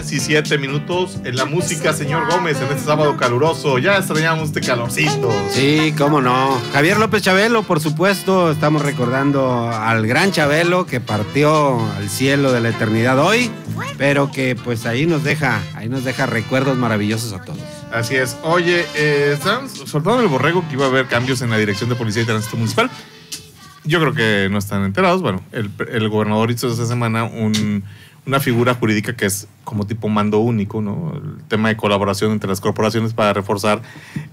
17 minutos en la música, señor Gómez, en este sábado caluroso. Ya extrañamos este calorcito. Sí, cómo no. Javier López Chabelo, por supuesto, estamos recordando al gran Chabelo que partió al cielo de la eternidad hoy, pero que pues ahí nos deja, ahí nos deja recuerdos maravillosos a todos. Así es. Oye, eh, están soltando el borrego que iba a haber cambios en la dirección de policía y tránsito municipal. Yo creo que no están enterados. Bueno, el, el gobernador hizo esta semana un una figura jurídica que es como tipo mando único, ¿no? El tema de colaboración entre las corporaciones para reforzar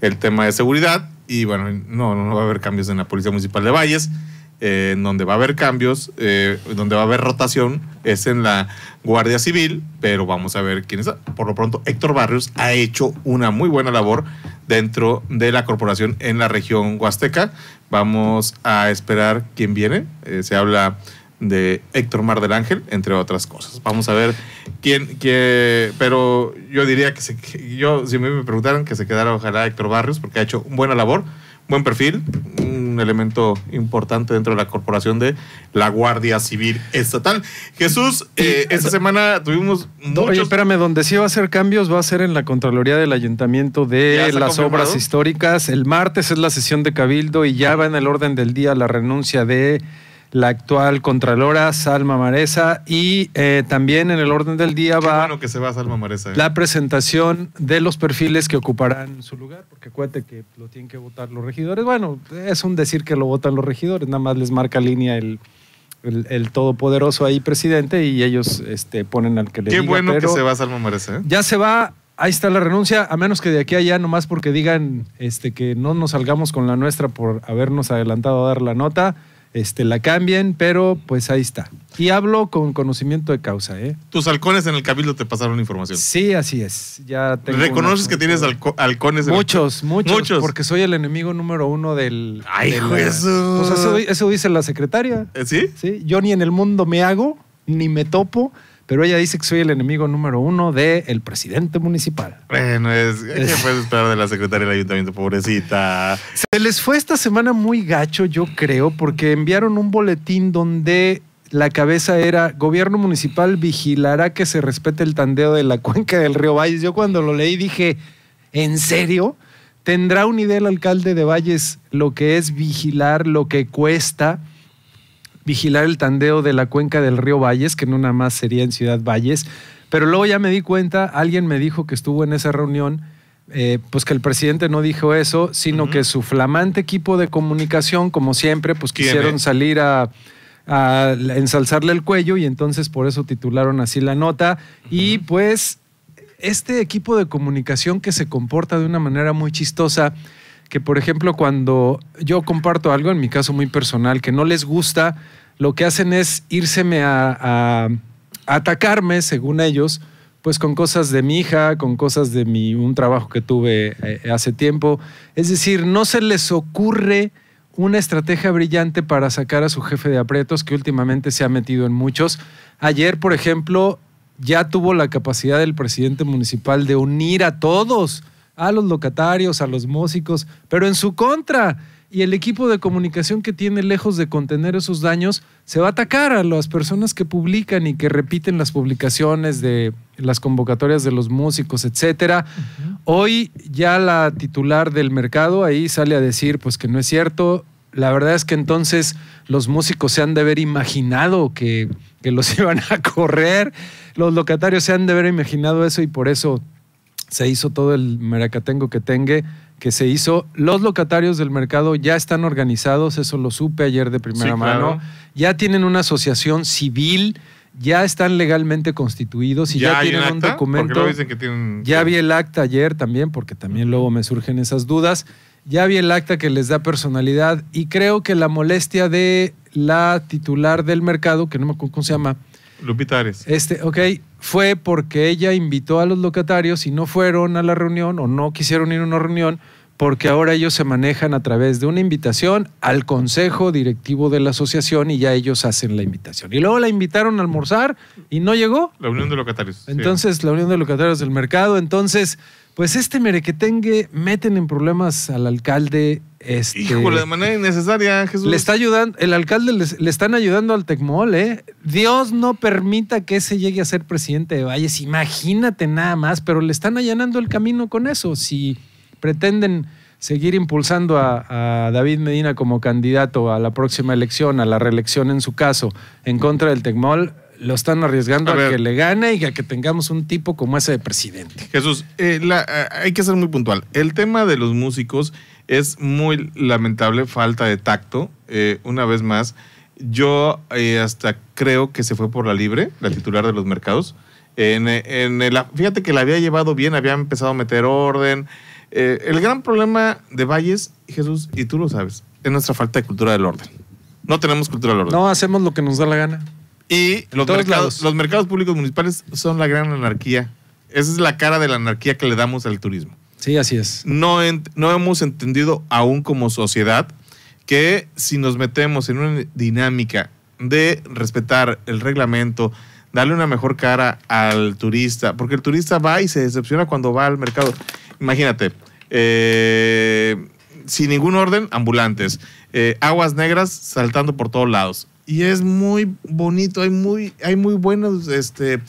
el tema de seguridad. Y bueno, no, no va a haber cambios en la Policía Municipal de Valles. Eh, en donde va a haber cambios, eh, donde va a haber rotación, es en la Guardia Civil, pero vamos a ver quién es. Por lo pronto, Héctor Barrios ha hecho una muy buena labor dentro de la corporación en la región huasteca. Vamos a esperar quién viene. Eh, se habla de Héctor Mar del Ángel, entre otras cosas. Vamos a ver quién, pero yo diría que, se, yo, si me preguntaran, que se quedara ojalá Héctor Barrios, porque ha hecho buena labor, buen perfil, un elemento importante dentro de la corporación de la Guardia Civil Estatal. Jesús, eh, esta eh, semana tuvimos muchos... Oye, espérame, donde sí va a hacer cambios va a ser en la Contraloría del Ayuntamiento de las Obras Históricas. El martes es la sesión de Cabildo y ya va en el orden del día la renuncia de la actual Contralora Salma Maresa y eh, también en el orden del día va, que se va ¿eh? la presentación de los perfiles que ocuparán su lugar, porque acuérdate que lo tienen que votar los regidores. Bueno, es un decir que lo votan los regidores, nada más les marca línea el, el, todopoderoso ahí presidente y ellos este, ponen al que le Qué bueno que se va Salma Maresa. ¿eh? Ya se va, ahí está la renuncia, a menos que de aquí a allá nomás porque digan este, que no nos salgamos con la nuestra por habernos adelantado a dar la nota este, la cambien, pero pues ahí está. Y hablo con conocimiento de causa. ¿eh? Tus halcones en el cabildo te pasaron información. Sí, así es. Ya te ¿Reconoces que tienes halcones? En muchos, muchos, muchos, Porque soy el enemigo número uno del... ¡Ay, eso! eso, dice la secretaria. ¿Eh, sí. Yo ni en el mundo me hago, ni me topo, pero ella dice que soy el enemigo número uno del presidente municipal. Bueno, es, ¿qué puedes esperar de la secretaria del ayuntamiento, pobrecita? Se les fue esta semana muy gacho, yo creo, porque enviaron un boletín donde la cabeza era gobierno municipal vigilará que se respete el tandeo de la cuenca del río Valles. Yo cuando lo leí dije, ¿en serio? ¿Tendrá un idea el alcalde de Valles lo que es vigilar, lo que cuesta? vigilar el tandeo de la cuenca del río Valles, que no nada más sería en Ciudad Valles. Pero luego ya me di cuenta, alguien me dijo que estuvo en esa reunión, eh, pues que el presidente no dijo eso, sino que su flamante equipo de comunicación, como siempre, pues quisieron salir a, ensalzarle el cuello y entonces por eso titularon así la nota. Y pues este equipo de comunicación que se comporta de una manera muy chistosa, que, por ejemplo, cuando yo comparto algo, en mi caso muy personal, que no les gusta, lo que hacen es irseme a, atacarme, según ellos, pues con cosas de mi hija, con cosas de mi, un trabajo que tuve eh, hace tiempo. Es decir, no se les ocurre una estrategia brillante para sacar a su jefe de aprietos que últimamente se ha metido en muchos. Ayer, por ejemplo, ya tuvo la capacidad del presidente municipal de unir a todos a los locatarios, a los músicos, pero en su contra. Y el equipo de comunicación que tiene, lejos de contener esos daños, se va a atacar a las personas que publican y que repiten las publicaciones de las convocatorias de los músicos, etc. Hoy ya la titular del mercado ahí sale a decir pues que no es cierto, la verdad es que entonces los músicos se han de haber imaginado que, que, los iban a correr, los locatarios se han de haber imaginado eso y por eso se hizo todo el meracatengo que tengue, que se hizo. Los locatarios del mercado ya están organizados, eso lo supe ayer de primera mano. Ya tienen una asociación civil, ya están legalmente constituidos y ya, tienen un documento. Ya vi el acta ayer también, porque también luego me surgen esas dudas. Ya vi el acta que les da personalidad y creo que la molestia de la titular del mercado, que no me acuerdo cómo se llama. Lupitares. Este, ok, fue porque ella invitó a los locatarios y no fueron a la reunión o no quisieron ir a una reunión porque ahora ellos se manejan a través de una invitación al consejo directivo de la asociación y ya ellos hacen la invitación. Y luego la invitaron a almorzar y no llegó. La Unión de Locatarios. Entonces, la Unión de Locatarios del Mercado. Entonces, pues este merequetengue meten en problemas al alcalde. Este, Híjole, de manera innecesaria, Jesús. Le está ayudando, el alcalde le están ayudando al Tecmol, ¿eh? Dios no permita que ese llegue a ser presidente de Valles, imagínate nada más, pero le están allanando el camino con eso. Si pretenden seguir impulsando a, David Medina como candidato a la próxima elección, a la reelección en su caso, en contra del Tecmol, lo están arriesgando a, que le gane y a que tengamos un tipo como ese de presidente. Jesús, eh, eh, hay que ser muy puntual. El tema de los músicos es muy lamentable, falta de tacto, eh, una vez más. Yo hasta creo que se fue por la libre, la titular de los mercados. En, fíjate que la había llevado bien, había empezado a meter orden, eh, el gran problema de Valles, Jesús, y tú lo sabes, es nuestra falta de cultura del orden. No tenemos cultura del orden. No hacemos lo que nos da la gana. Y los, mercados, los mercados públicos municipales son la gran anarquía. Esa es la cara de la anarquía que le damos al turismo. Sí, así es. No, no hemos entendido aún como sociedad que si nos metemos en una dinámica de respetar el reglamento, darle una mejor cara al turista, porque el turista va y se decepciona cuando va al mercado imagínate, eh, sin ningún orden, ambulantes, eh, aguas negras saltando por todos lados. Y es muy bonito, hay muy, hay muy buenos, este,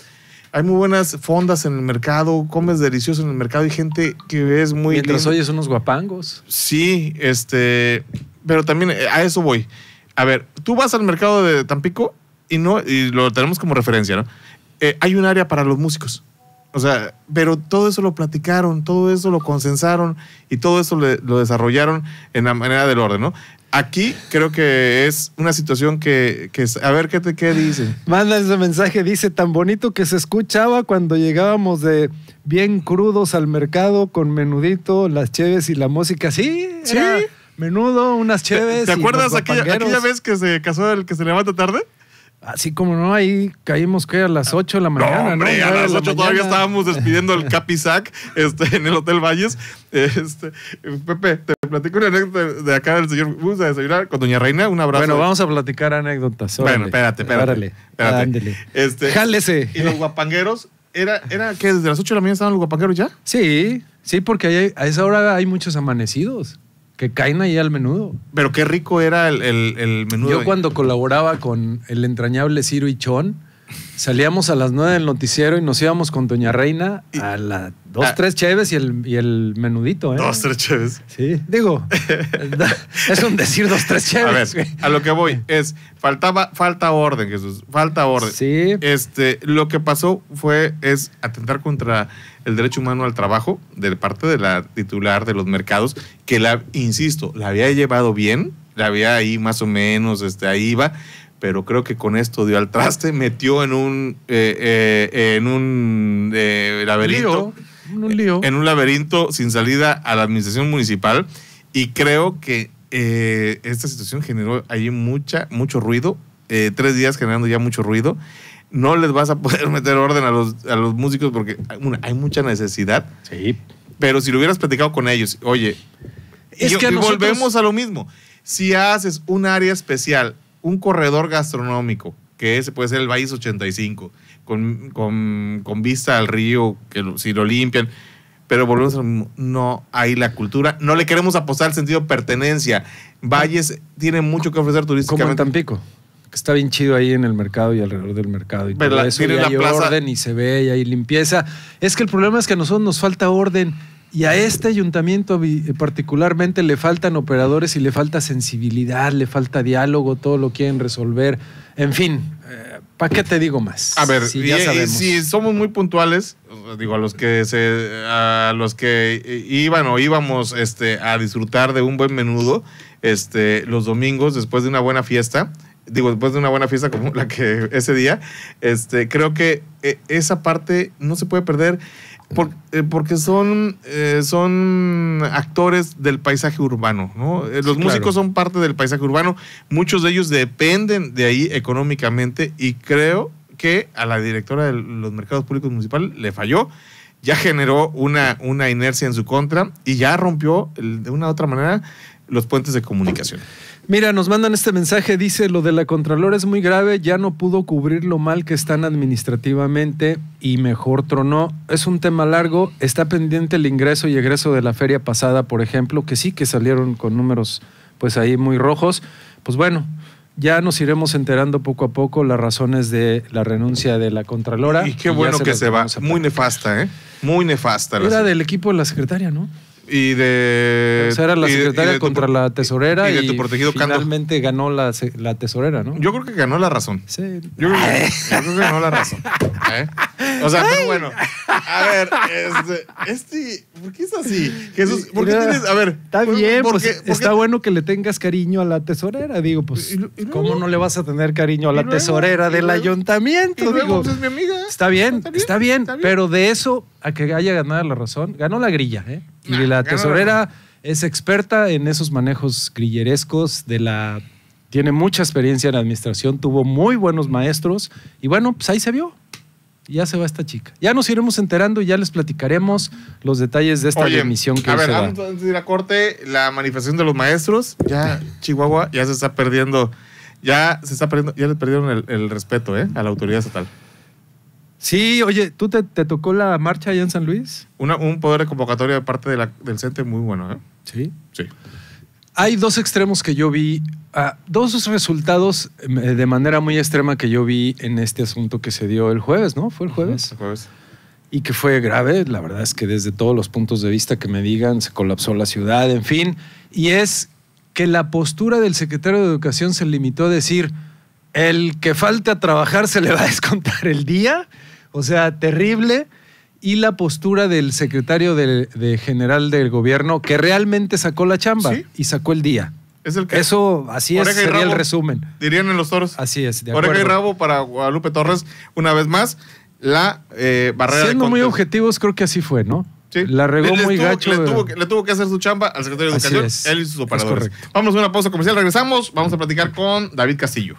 hay muy buenas fondas en el mercado, comes delicioso en el mercado y gente que es muy... Mientras oyes unos guapangos. Sí, este, pero también eh, a eso voy. A ver, tú vas al mercado de Tampico y no, y lo tenemos como referencia, ¿no? hay un área para los músicos. O sea, pero todo eso lo platicaron, todo eso lo consensaron y todo eso lo desarrollaron en la manera del orden, ¿no? Aquí creo que es una situación que, que a ver qué te qué dice. Manda ese mensaje, dice, tan bonito que se escuchaba cuando llegábamos de bien crudos al mercado con menudito, las cheves y la música. Sí, sí. menudo, unas cheves. ¿Te, acuerdas aquella, aquella vez que se casó el que se levanta tarde? Así como no, ahí caímos que a las 8 de la mañana. No, a las 8 todavía estábamos despidiendo el Capizac este, en el Hotel Valles. Este, Pepe, te platico una anécdota de acá del señor Vamos a desayunar con Doña Reina. Un abrazo. Bueno, vamos a platicar anécdotas. bueno, espérate, espérate. párale espérate. Este, y los guapangueros, ¿era, era que desde las 8 de la mañana estaban los guapangueros ya? Sí, sí, porque a esa hora hay muchos amanecidos que caen ahí al menudo. Pero qué rico era el, menudo. Yo cuando colaboraba con el entrañable Ciro y Chon, salíamos a las 9 del noticiero y nos íbamos con Doña Reina a las dos, ah. tres cheves y el, y el menudito. ¿eh? Dos, tres cheves. Sí, digo, es un decir dos, tres cheves. A, ver, a lo que voy es, faltaba, falta orden, Jesús, falta orden. Sí. Este, lo que pasó fue, es atentar contra el derecho humano al trabajo de parte de la titular de los mercados, que la, insisto, la había llevado bien, la había ahí más o menos, este, ahí iba, pero creo que con esto dio al traste, metió en un, eh, eh, en un eh, laberinto. En un laberinto sin salida a la administración municipal y creo que esta situación generó ahí mucha, mucho ruido eh, tres días generando ya mucho ruido. No les vas a poder meter orden a los, a los músicos porque hay, mucha necesidad. Sí. Pero si lo hubieras platicado con ellos, oye, es que volvemos a lo mismo. Si haces un área especial, un corredor gastronómico, que ese puede ser el Valles 85, con, con, con vista al río, que si lo limpian, pero volvemos a lo mismo. No hay la cultura, no le queremos apostar el sentido de pertenencia. Valles tiene mucho que ofrecer turísticamente. Como en Tampico que está bien chido ahí en el mercado y alrededor del mercado. Y todo eso, y hay orden y se ve y hay limpieza. Es que el problema es que a nosotros nos falta orden y a este ayuntamiento eh, particularmente le faltan operadores y le falta sensibilidad, le falta diálogo, todo lo quieren resolver. En fin, eh, ¿para qué te digo más? A ver, si, si somos muy puntuales, digo, a los que se, a los que iban o íbamos este, a disfrutar de un buen menudo, este, los domingos después de una buena fiesta, digo, después de una buena fiesta como la que ese día, este, creo que e, esa parte no se puede perder eh, porque son, eh, son actores del paisaje urbano, eh, Los músicos son parte del paisaje urbano, muchos de ellos dependen de ahí económicamente y creo que a la directora de los mercados públicos municipal le falló, ya generó una, una inercia en su contra y ya rompió de una u otra manera los puentes de comunicación. Mira, nos mandan este mensaje, dice, lo de la Contralora es muy grave, ya no pudo cubrir lo mal que están administrativamente y mejor tronó. Es un tema largo, está pendiente el ingreso y egreso de la feria pasada, por ejemplo, que sí que salieron con números pues ahí muy rojos. Pues bueno, ya nos iremos enterando poco a poco las razones de la renuncia de la Contralora. Y qué bueno que se va. Muy nefasta, ¿eh? Muy nefasta. Era del equipo de la secretaria, ¿no? Y de. O pues sea, era la secretaria contra la tesorera. Y, de tu protegido y Finalmente ganó la, la, tesorera, ¿no? Yo creo que ganó la razón. Sí. Yo creo, que, ganó la razón. ¿eh? O sea, pero bueno. A ver, este, este, ¿Por qué es así? Jesús, ¿por qué tienes.? A ver. Está bien, pues, está bueno que le tengas cariño a la tesorera. Digo, pues, ¿cómo no le vas a tener cariño a la tesorera del ayuntamiento? digo, pues mi amiga. está bien, está bien, está bien, pero de eso a que haya ganado la razón, ganó la grilla, ¿eh? Y la tesorera es experta en esos manejos grillerescos de la... Tiene mucha experiencia en administración, tuvo muy buenos maestros y bueno, pues ahí se vio. Ya se va esta chica. Ya nos iremos enterando y ya les platicaremos los detalles de esta que que A ver, antes de ir corte, la manifestación de los maestros, ya Chihuahua ya se está perdiendo, ya se está perdiendo, ya le perdieron el, respeto ¿eh? a la autoridad estatal. Sí, oye, ¿tú te, te tocó la marcha allá en San Luis? un poder de convocatoria de parte de la, del CENTE muy bueno, ¿eh? Sí. Sí. Hay dos extremos que yo vi, ah, dos resultados em, eh, de manera muy extrema que yo vi en este asunto que se dio el jueves, ¿no? ¿Fue el jueves? el jueves. Y que fue grave, la verdad es que desde todos los puntos de vista que me digan, se colapsó la ciudad, en fin. Y es que la postura del secretario de Educación se limitó a decir, el que falte a trabajar se le va a descontar el día o sea, terrible. Y la postura del secretario general del gobierno, que realmente sacó la chamba y sacó el día. Eso, así es, sería el resumen. Dirían en los toros. Así es, de Oreja y rabo para Guadalupe Torres, una vez más, la eh, barrera Siendo muy objetivos, creo que así fue, ¿no? Sí. La regó muy gacho. Eh. Le tuvo, que hacer su chamba al secretario de Educación, él y sus operadores. Vamos a una pausa comercial, regresamos, vamos a platicar con David Castillo.